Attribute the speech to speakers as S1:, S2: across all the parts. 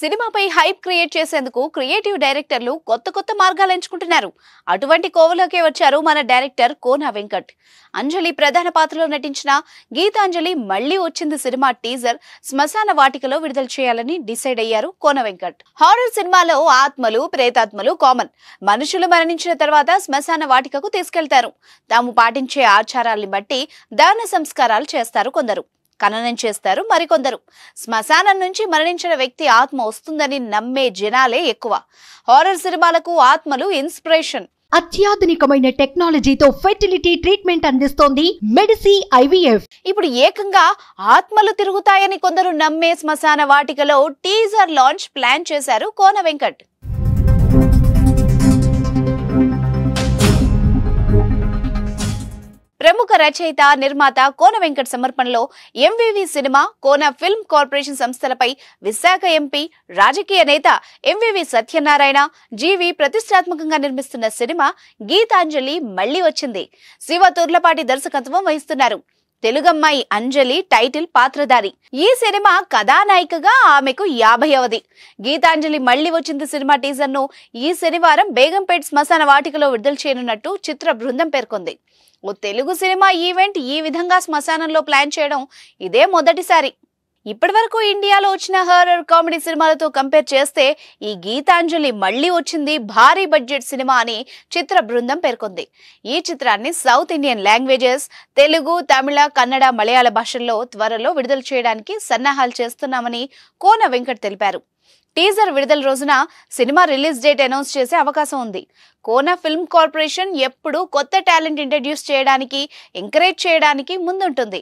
S1: సినిమాపై hype create చేసేందుకు creative డైరెక్టర్లు కొత్త కొత్త మార్గాలు ఎంచుకుంటున్నారు అటువంటి కోవలోకే వచ్చారు మన డైరెక్టర్ కోనా వెంకట్ అంజలి ప్రధాన పాత్రలో నటించిన గీతాంజలి మళ్లీ వచ్చింది సినిమా టీజర్ శ్మశాన వాటికలో విడుదల చేయాలని డిసైడ్ అయ్యారు కోన వెంకట్ హారర్ సినిమాలో ఆత్మలు ప్రేతాత్మలు కామన్ మనుషులు మరణించిన తర్వాత శ్మశాన వాటికకు తీసుకెళ్తారు తాము పాటించే ఆచారాల్ని బట్టి దాన సంస్కారాలు చేస్తారు కొందరు ఖననం చేస్తారు మరికొందరు శ్మశానం నుంచి మరణించిన వ్యక్తి ఆత్మ వస్తుందని నమ్మే జనాలే ఎక్కువ హారర్ సినిమాలకు ఆత్మలు ఇన్స్పిరేషన్ అత్యాధునికమైన టెక్నాలజీతో ఫెర్టిలిటీ ట్రీట్మెంట్ అందిస్తోంది మెడిసి ఐవీఎఫ్ ఇప్పుడు ఏకంగా ఆత్మలు తిరుగుతాయని కొందరు నమ్మే శ్మశాన వాటికలో టీజర్ లాంచ్ ప్లాన్ చేశారు కోన వెంకట్ ప్రముఖ రచయిత నిర్మాత కోన వెంకట్ సమర్పణలో MVV cinema Kona film corporation సంస్థలపై విశాఖ ఎంపీ రాజకీయ నేత ఎంవివి సత్యనారాయణ జీవి ప్రతిష్టాత్మకంగా నిర్మిస్తున్న సినిమా గీతాంజలి మళ్లీ వచ్చింది శివ తుర్లపాటి దర్శకత్వం వహిస్తున్నారు తెలుగమ్మాయి అంజలి టైటిల్ పాత్రధారి ఈ సినిమా కథానాయికగా ఆమెకు యాభైవది గీతాంజలి మళ్లీ వచ్చింది సినిమా టీజర్ ను ఈ శనివారం బేగంపేట్ శ్మశాన వాటికలో విడుదల చేయనున్నట్టు చిత్ర బృందం పేర్కొంది ఓ తెలుగు సినిమా ఈవెంట్ ఈ విధంగా శ్మశానంలో ప్లాన్ చేయడం ఇదే మొదటిసారి ఇప్పటివరకు ఇండియాలో వచ్చిన హర్రర్ కామెడీ సినిమాలతో కంపేర్ చేస్తే ఈ గీతాంజలి మళ్లీ వచ్చింది భారీ బడ్జెట్ సినిమా అని చిత్ర బృందం పేర్కొంది ఈ చిత్రాన్ని South Indian languages Telugu Tamil Kannada Malayalam భాషల్లో త్వరలో విడుదల చేయడానికి సన్నాహాలు చేస్తున్నామని కోన వెంకట్ తెలిపారు టీజర్ విడుదల రోజున సినిమా రిలీజ్ డేట్ అనౌన్స్ చేసే అవకాశం ఉంది కోనా ఫిల్మ్ కార్పొరేషన్ ఎప్పుడు కొత్త టాలెంట్ ఇంట్రడ్యూస్ చేయడానికి ఎంకరేజ్ చేయడానికి ముందుంటుంది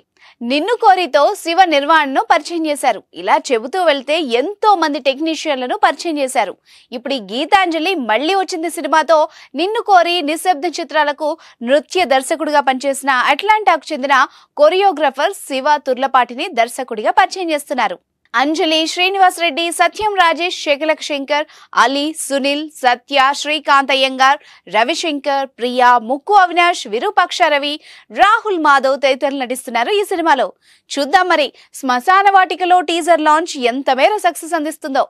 S1: నిన్ను కోరితో శివ నిర్వాణ్ను పరిచయం చేశారు ఇలా చెబుతూ వెళ్తే ఎంతో మంది టెక్నీషియన్లను పరిచయం చేశారు ఇప్పుడు ఈ గీతాంజలి మళ్ళీ వచ్చింది సినిమాతో నిన్ను కోరి నిశ్శబ్ద చిత్రాలకు నృత్య దర్శకుడిగా పనిచేసిన అట్లాంటాకు చెందిన కొరియోగ్రఫర్ శివ తుర్లపాటిని దర్శకుడిగా పరిచయం చేస్తున్నారు అంజలి శ్రీనివాసరెడ్డి సత్యం రాజేష్ శకలక శంకర్ అలీ సునీల్ సత్య శ్రీకాంత్ అయ్యంగార్ రవిశంకర్ ప్రియా ముక్కు అవినాష్ విరూపాక్ష రవి రాహుల్ మాధవ్ తదితరులు నటిస్తున్నారు ఈ సినిమాలో చూద్దాం మరి శ్మశాన వాటికలో టీజర్ లాంచ్ ఎంత మేర సక్సెస్ అందిస్తుందో